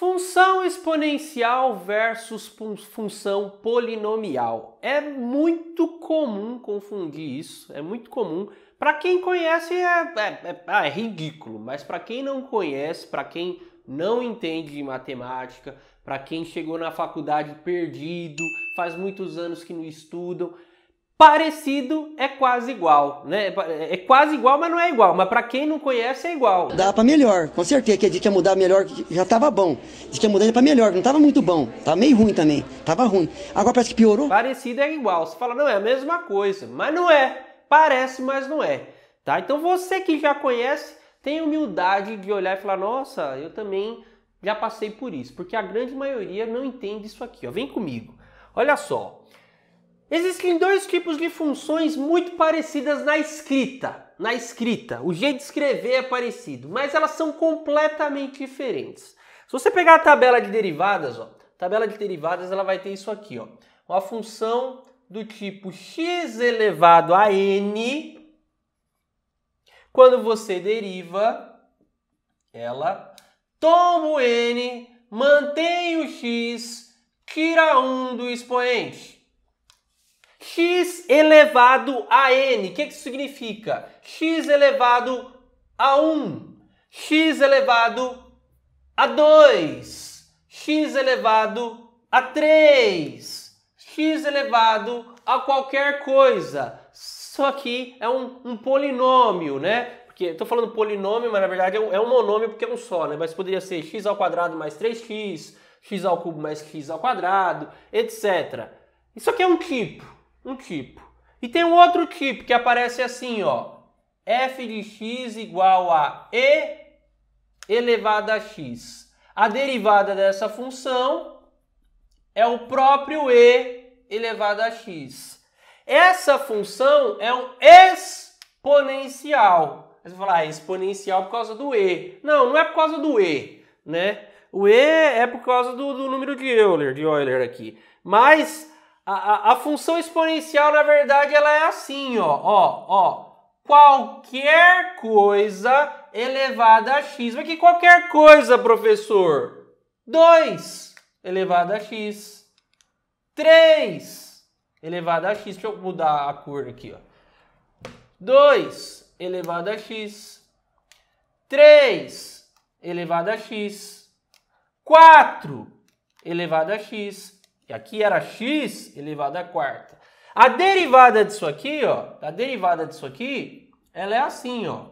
Função exponencial versus função polinomial. É muito comum confundir isso, é muito comum. Para quem conhece é, é, é, ah, é ridículo, mas para quem não conhece, para quem não entende de matemática, para quem chegou na faculdade perdido, faz muitos anos que não estudam, Parecido é quase igual, né? É quase igual, mas não é igual. Mas para quem não conhece, é igual. Dá para melhor, com certeza. Que a gente ia mudar melhor, já tava bom. Diz que ia mudar para melhor, não tava muito bom. Tava meio ruim também, tava ruim. Agora parece que piorou. Parecido é igual. Você fala, não, é a mesma coisa. Mas não é. Parece, mas não é. Tá? Então você que já conhece, tem humildade de olhar e falar, nossa, eu também já passei por isso. Porque a grande maioria não entende isso aqui. Ó. Vem comigo. Olha só. Existem dois tipos de funções muito parecidas na escrita. Na escrita, o jeito de escrever é parecido, mas elas são completamente diferentes. Se você pegar a tabela de derivadas, ó, tabela de derivadas ela vai ter isso aqui, ó, uma função do tipo x elevado a n, quando você deriva, ela toma o n, mantém o x, tira 1 do expoente x elevado a n. O que, que significa? x elevado a 1, x elevado a 2, x elevado a 3, x elevado a qualquer coisa. Só que é um, um polinômio, né? estou falando polinômio, mas na verdade é um, é um, monômio porque é um só, né? Mas poderia ser x ao quadrado mais 3x, x ao cubo mais x ao quadrado, etc. Isso aqui é um tipo um tipo. E tem um outro tipo que aparece assim, ó. f de x igual a e elevado a x. A derivada dessa função é o próprio e elevado a x. Essa função é um exponencial. Você vai falar ah, é exponencial por causa do e. Não, não é por causa do e, né? O e é por causa do, do número de Euler, de Euler aqui. Mas a, a, a, função exponencial, na verdade, ela é assim, ó, ó, ó. Qualquer coisa elevada a x. Mas que qualquer coisa, professor? 2 elevado a x. 3 elevado a x. Deixa eu mudar a cor aqui, ó. 2 elevado a x. 3 elevado a x. 4 elevado a x que aqui era x elevado à quarta. A derivada disso aqui, ó, a derivada disso aqui, ela é assim, ó.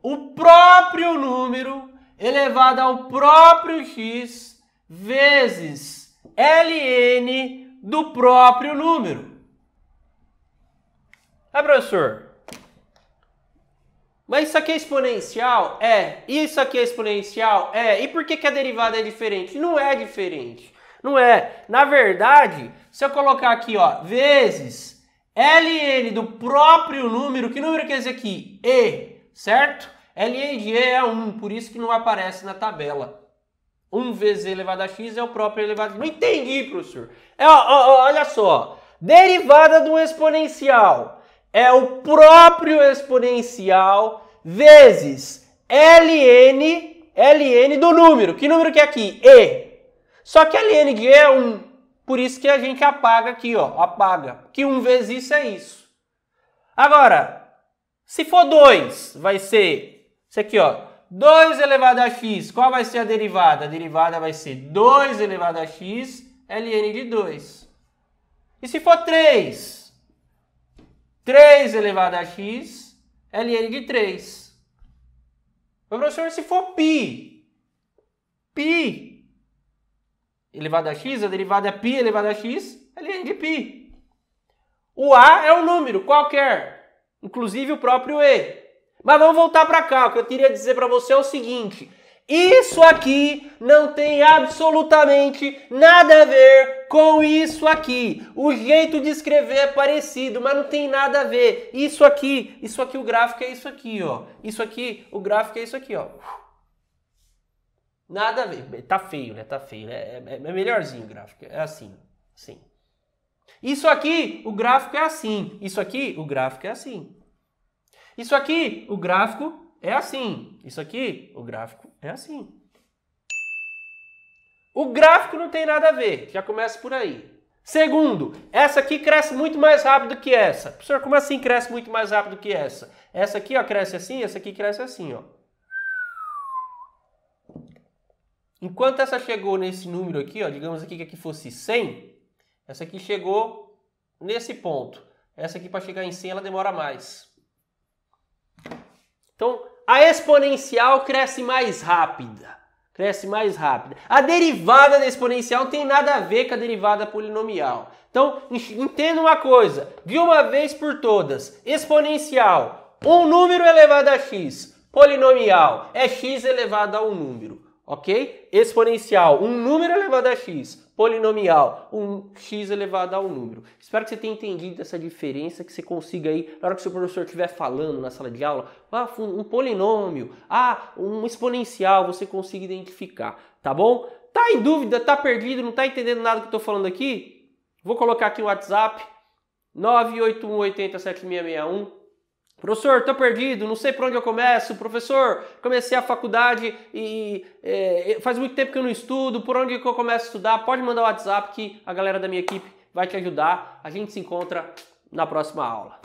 O próprio número elevado ao próprio x vezes ln do próprio número. Ah, professor, mas isso aqui é exponencial? É. Isso aqui é exponencial? É. E por que, que a derivada é diferente? Não é diferente. Não é. Na verdade, se eu colocar aqui, ó, vezes ln do próprio número, que número que é esse aqui? E, certo? ln de E é 1, por isso que não aparece na tabela. 1 vezes e elevado a x é o próprio elevado. Não entendi, professor. É, ó, ó, olha só. Derivada do exponencial é o próprio exponencial vezes ln, ln do número. Que número que é aqui? E. Só que ln de E é 1. Por isso que a gente apaga aqui, ó, apaga. Que 1 vezes isso é isso. Agora, se for 2, vai ser isso aqui, ó. 2 elevado a x, qual vai ser a derivada? A derivada vai ser 2 elevado a x ln de 2. E se for 3? 3 elevado a x ln de 3. Mas, professor, se for π, π elevado a x, a derivada é π elevado a x, é ln de π. O a é um número qualquer, inclusive o próprio e. Mas vamos voltar para cá. O que eu queria dizer para você é o seguinte. Isso aqui não tem absolutamente nada a ver com isso aqui. O jeito de escrever é parecido, mas não tem nada a ver. Isso aqui, isso aqui o gráfico é isso aqui, ó. Isso aqui, o gráfico é isso aqui, ó. Nada a ver. Tá feio, né? Tá feio, né? É, é melhorzinho o gráfico. É assim, sim. Isso aqui, o gráfico é assim. Isso aqui, o gráfico é assim. Isso aqui, o gráfico é assim. Isso aqui, o gráfico é assim. O gráfico não tem nada a ver. Já começa por aí. Segundo, essa aqui cresce muito mais rápido que essa. Professor, como assim cresce muito mais rápido que essa? Essa aqui, ó, cresce assim, essa aqui cresce assim, ó. Enquanto essa chegou nesse número aqui, ó, digamos aqui que aqui fosse 100, essa aqui chegou nesse ponto. Essa aqui para chegar em 100 ela demora mais. Então, a exponencial cresce mais rápida. Cresce mais rápida. A derivada da exponencial não tem nada a ver com a derivada polinomial. Então, entenda uma coisa, de uma vez por todas, exponencial, um número elevado a x, polinomial, é x elevado a um número ok? Exponencial, um número elevado a x. Polinomial, um x elevado a um número. Espero que você tenha entendido essa diferença, que você consiga aí, na hora que seu professor estiver falando na sala de aula, ah, um polinômio, ah, um exponencial, você consiga identificar, tá bom? Tá em dúvida, tá perdido, não tá entendendo nada que eu tô falando aqui? Vou colocar aqui o WhatsApp, 981807661. Professor, estou perdido, não sei por onde eu começo. Professor, comecei a faculdade e é, é, faz muito tempo que eu não estudo. Por onde que eu começo a estudar? Pode mandar o um WhatsApp que a galera da minha equipe vai te ajudar. A gente se encontra na próxima aula.